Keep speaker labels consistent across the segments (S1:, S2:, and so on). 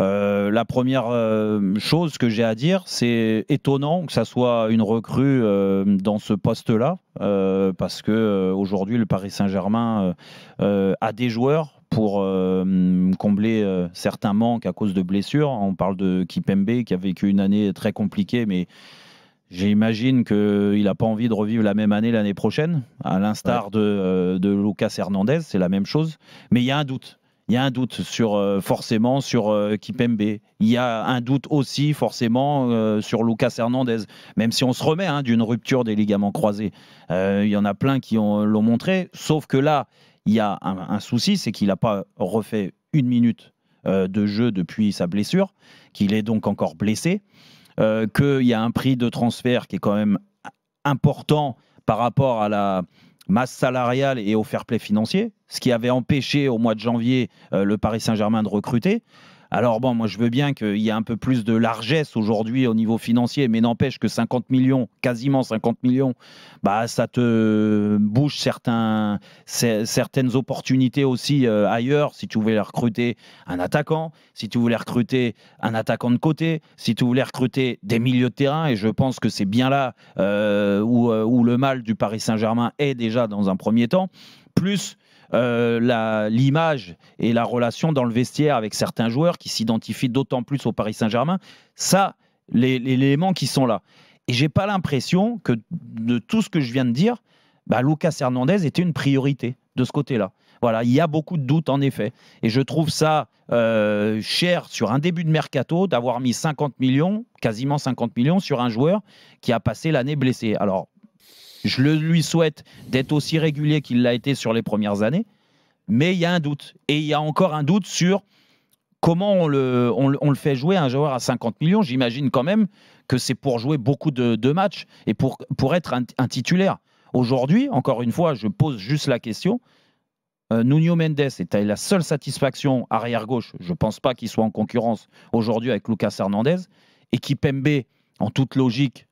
S1: Euh, la première euh, chose que j'ai à dire, c'est étonnant que ça soit une recrue euh, dans ce poste-là, parce que aujourd'hui le Paris Saint-Germain a des joueurs pour combler certains manques à cause de blessures. On parle de Kipembe qui a vécu une année très compliquée, mais J'imagine qu'il n'a pas envie de revivre la même année l'année prochaine, à l'instar de, Lucas Hernandez, c'est la même chose. Mais il y a un doute il y a un doute sur euh, forcément sur euh, Kipembe. Il y a un doute aussi forcément euh, sur Lucas Hernandez, même si on se remet hein, d'une rupture des ligaments croisés. il y en a plein qui l'ont montré, sauf que là, il y a un, un souci, c'est qu'il n'a pas refait une minute de jeu depuis sa blessure, qu'il est donc encore blessé, qu'il y a un prix de transfert qui est quand même important par rapport à la masse salariale et au fair play financier, ce qui avait empêché au mois de janvier euh, le Paris Saint-Germain de recruter. Alors bon, moi je veux bien qu'il y ait un peu plus de largesse aujourd'hui au niveau financier, mais n'empêche que 50 millions, quasiment 50 millions, bah ça te bouge certaines opportunités aussi euh, ailleurs. Si tu voulais recruter un attaquant, si tu voulais recruter un attaquant de côté, si tu voulais recruter des milieux de terrain, et je pense que c'est bien là euh, où, euh, où le mal du Paris Saint-Germain est déjà dans un premier temps, plus euh, l'image et la relation dans le vestiaire avec certains joueurs qui s'identifient d'autant plus au Paris Saint-Germain. Ça, les, éléments qui sont là. Et j'ai pas l'impression que de tout ce que je viens de dire, bah, Lucas Hernandez était une priorité de ce côté-là. Voilà, il y a beaucoup de doutes en effet. Et je trouve ça euh, cher sur un début de mercato d'avoir mis 50 millions, quasiment 50 millions sur un joueur qui a passé l'année blessé. Alors, je lui souhaite d'être aussi régulier qu'il l'a été sur les premières années, mais il y a un doute. Et il y a encore un doute sur comment on le, fait jouer un joueur à 50 millions. J'imagine quand même que c'est pour jouer beaucoup de, matchs et pour, être un, titulaire. Aujourd'hui, encore une fois, je pose juste la question. Euh, Nuno Mendes est la seule satisfaction arrière-gauche. Je ne pense pas qu'il soit en concurrence aujourd'hui avec Lucas Hernandez. Et MB, en toute logique,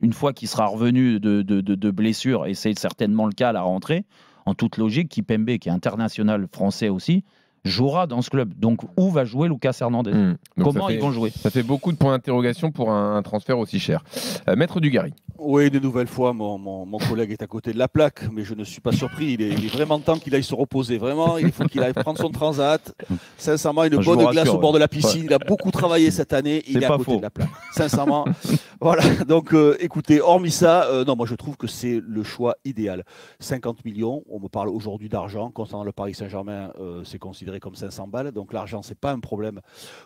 S1: une fois qu'il sera revenu de, de, blessure, et c'est certainement le cas à la rentrée, en toute logique, Kipembe, qui est international français aussi, jouera dans ce club. Donc où va jouer Lucas Hernandez hmm.
S2: Comment ils vont jouer Ça fait beaucoup de points d'interrogation pour un, transfert aussi cher. Euh, Maître Dugarry. Oui, une nouvelle fois, mon, mon, mon, collègue est à côté de la plaque, mais je ne suis pas surpris. Il est, vraiment temps qu'il aille se reposer. Vraiment, il faut qu'il aille prendre son transat. Sincèrement, une bonne glace au bord de la piscine. Il a beaucoup travaillé cette année. Il est, à côté de la plaque. Sincèrement. voilà. Donc, euh, écoutez, hormis ça, euh, non, moi, je trouve que c'est le choix idéal. 50 millions, on me parle aujourd'hui d'argent. Concernant le Paris Saint-Germain, euh, c'est considéré comme 500 balles. Donc, l'argent, c'est pas un problème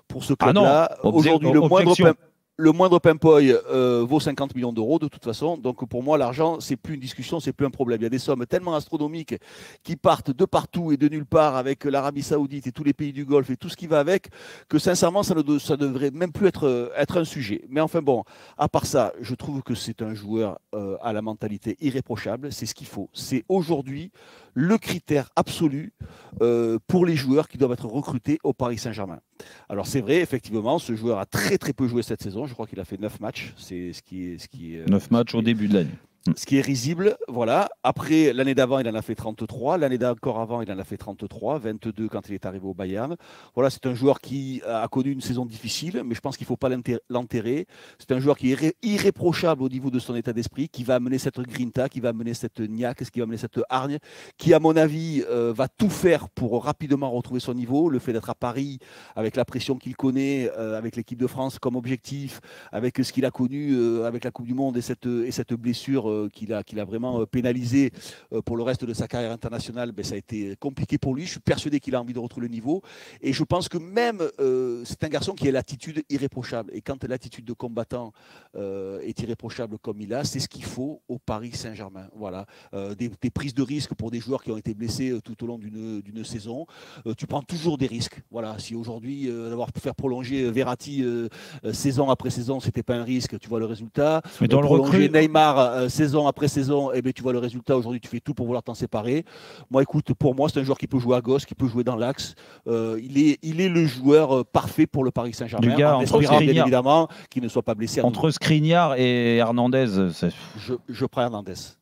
S2: pour ce ah club-là. aujourd'hui, le moindre le moindre pimpoy euh, vaut 50 millions d'euros de toute façon. Donc pour moi, l'argent, c'est plus une discussion, c'est plus un problème. Il y a des sommes tellement astronomiques qui partent de partout et de nulle part avec l'Arabie Saoudite et tous les pays du Golfe et tout ce qui va avec que sincèrement, ça ne devrait même plus être, être un sujet. Mais enfin bon, à part ça, je trouve que c'est un joueur euh, à la mentalité irréprochable. C'est ce qu'il faut. C'est aujourd'hui le critère absolu euh, pour les joueurs qui doivent être recrutés au Paris Saint-Germain. Alors c'est vrai, effectivement, ce joueur a très très peu joué cette saison. Je crois qu'il a fait 9 matchs. C'est ce qui est, ce qui 9 euh,
S1: matchs au début de l'année.
S2: Mm. ce qui est risible. Voilà. Après, l'année d'avant, il en a fait 33. L'année d'encore avant, il en a fait 33, 22 quand il est arrivé au Bayern. Voilà, c'est un joueur qui a connu une saison difficile, mais je pense qu'il ne faut pas l'enterrer. C'est un joueur qui est irréprochable au niveau de son état d'esprit, qui va amener cette grinta, qui va mener cette niaque, qui va amener cette hargne, qui, à mon avis, euh, va tout faire pour rapidement retrouver son niveau. Le fait d'être à Paris, avec la pression qu'il connaît, euh, avec l'équipe de France comme objectif, avec ce qu'il a connu euh, avec la Coupe du Monde et cette, et cette blessure euh, qu'il a, qu'il a vraiment euh, pénalisé euh, pour le reste de sa carrière internationale, ben, ça a été compliqué pour lui. Je suis persuadé qu'il a envie de retrouver le niveau. Et je pense que même, c'est un garçon qui a l'attitude irréprochable. Et quand l'attitude de combattant est irréprochable comme il a, c'est ce qu'il faut au Paris Saint-Germain. Voilà. des, prises de risques pour des joueurs qui ont été blessés tout au long d'une saison. tu prends toujours des risques. Voilà. Si aujourd'hui, d'avoir pu faire prolonger Verratti saison après saison, c'était pas un risque. Tu vois le résultat. Mais dans le recul... Neymar saison après saison, et eh ben tu vois le résultat. Aujourd'hui, tu fais tout pour vouloir t'en séparer. Moi, écoute, pour moi, c'est un joueur qui peut jouer à gauche, qui peut jouer dans l'axe. Euh, il, est, il est le joueur euh, parfait pour le Paris Saint-Germain. En espérant, bien évidemment, qu'il ne soit pas blessé. Entre
S1: Skriniar et Hernandez. Je, je prends Hernandez.